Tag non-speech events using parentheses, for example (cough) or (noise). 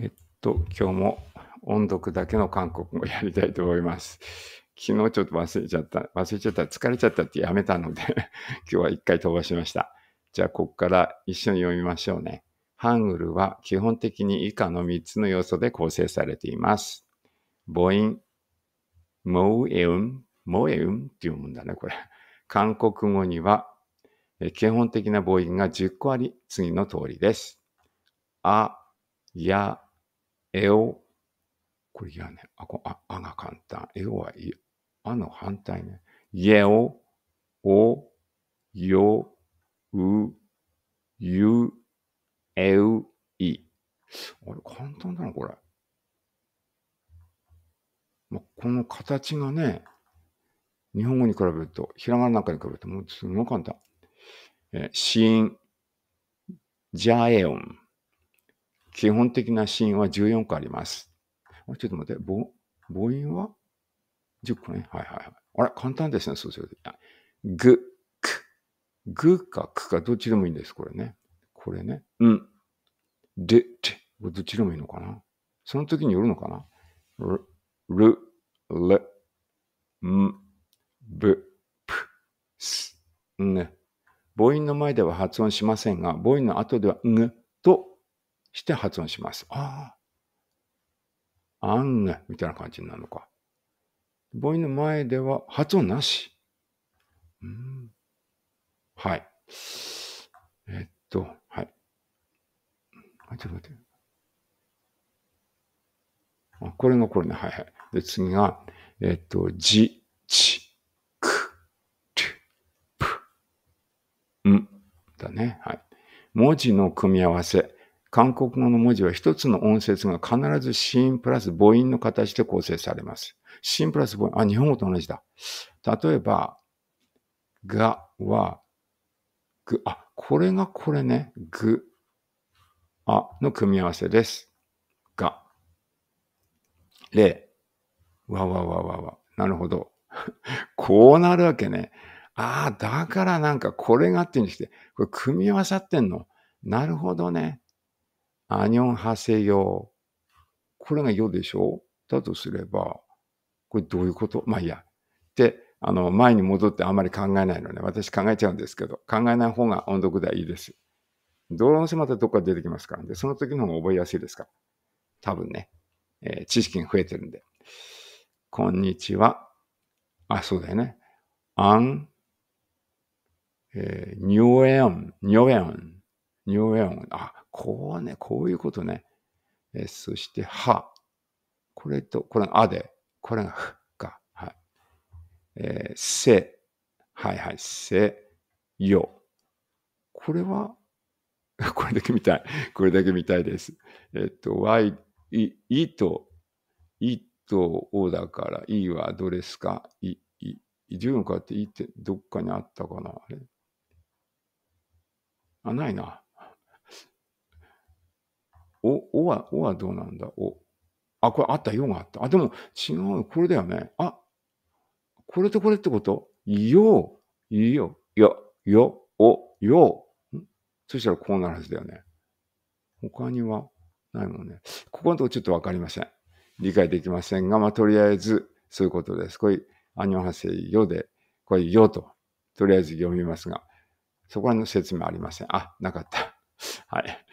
えっと、今日も音読だけの韓国語やりたいと思います。(laughs) 昨日ちょっと忘れちゃった、忘れちゃった、疲れちゃったってやめたので (laughs) 今日は一回飛ばしました。じゃあ、ここから一緒に読みましょうね。ハングルは基本的に以下の3つの要素で構成されています。母音、モウエウン、モエウンって読むんだね、これ。韓国語には、基本的な母音が10個あり、次の通りです。あ、や、えお、これやね、あ、こああが簡単。えおは、い、あの反対ね。えお、お、よ、う、ゆ、えう、い。あれ、簡単だな、これ。まあ、この形がね、日本語に比べると、ひらがななんかに比べると、もうすごい簡単。えしん、じゃえおん。基本的なシーンは14個あります。ちょっと待って、母音は ?10 個ね。はいはいはい。あら、簡単ですね、そうすると。ぐ、く、ぐかくか、どっちでもいいんです、これね。これね。うん。で、て、どっちでもいいのかなその時によるのかなる、る、れ、ん、ぶ、ぷ、す、ん、ね。母音の前では発音しませんが、母音の後では、ぬ、として発音します。ああ、あんね、みたいな感じになるのか。母音の前では発音なし。うん、はい。えっと、はい。あ、ちょっと待って。あ、これのこれね、はいはい。で、次が、えっと、じ、ち、く、る、ぷ、んだね。はい。文字の組み合わせ。韓国語の文字は一つの音節が必ず子音プラス母音の形で構成されます。子音プラス母音。あ、日本語と同じだ。例えば、がは、ぐ、あ、これがこれね。ぐ、あの組み合わせです。が。れ、わわわわわ。なるほど。(laughs) こうなるわけね。ああ、だからなんかこれがっていうんですけど、これ組み合わさってんの。なるほどね。アニョンハセヨ。これがよでしょだとすれば、これどういうことまあいいや。で、あの、前に戻ってあんまり考えないのね。私考えちゃうんですけど、考えない方が音読ではいいです。どうせまたどっか出てきますから。で、その時の方が覚えやすいですから。多分ね、えー、知識が増えてるんで。こんにちは。あ、そうだよね。アン、えー、エン、ニューエオン。ニューン。あ、こうね、こういうことね。えそして、は。これと、これがあで、これがふか。はい。えー、せ。はいはい、せ、よ。これは、(laughs) これだけ見たい。これだけ見たいです。えっと、わい、いと、いと、おだから、いはどれですかい、い、い14かっていってどっかにあったかなあれあ、ないな。お、おは、おはどうなんだお。あ、これあった、よがあった。あ、でも違う、これだよね。あ、これとこれってことよ、よ、よ、よ、お、よ。んそしたらこうなるはずだよね。他にはないもんね。ここのとこちょっとわかりません。理解できませんが、まあ、とりあえず、そういうことです。これ、アニョハセイヨで、これヨと、とりあえず読みますが、そこらの説明ありません。あ、なかった。(laughs) はい。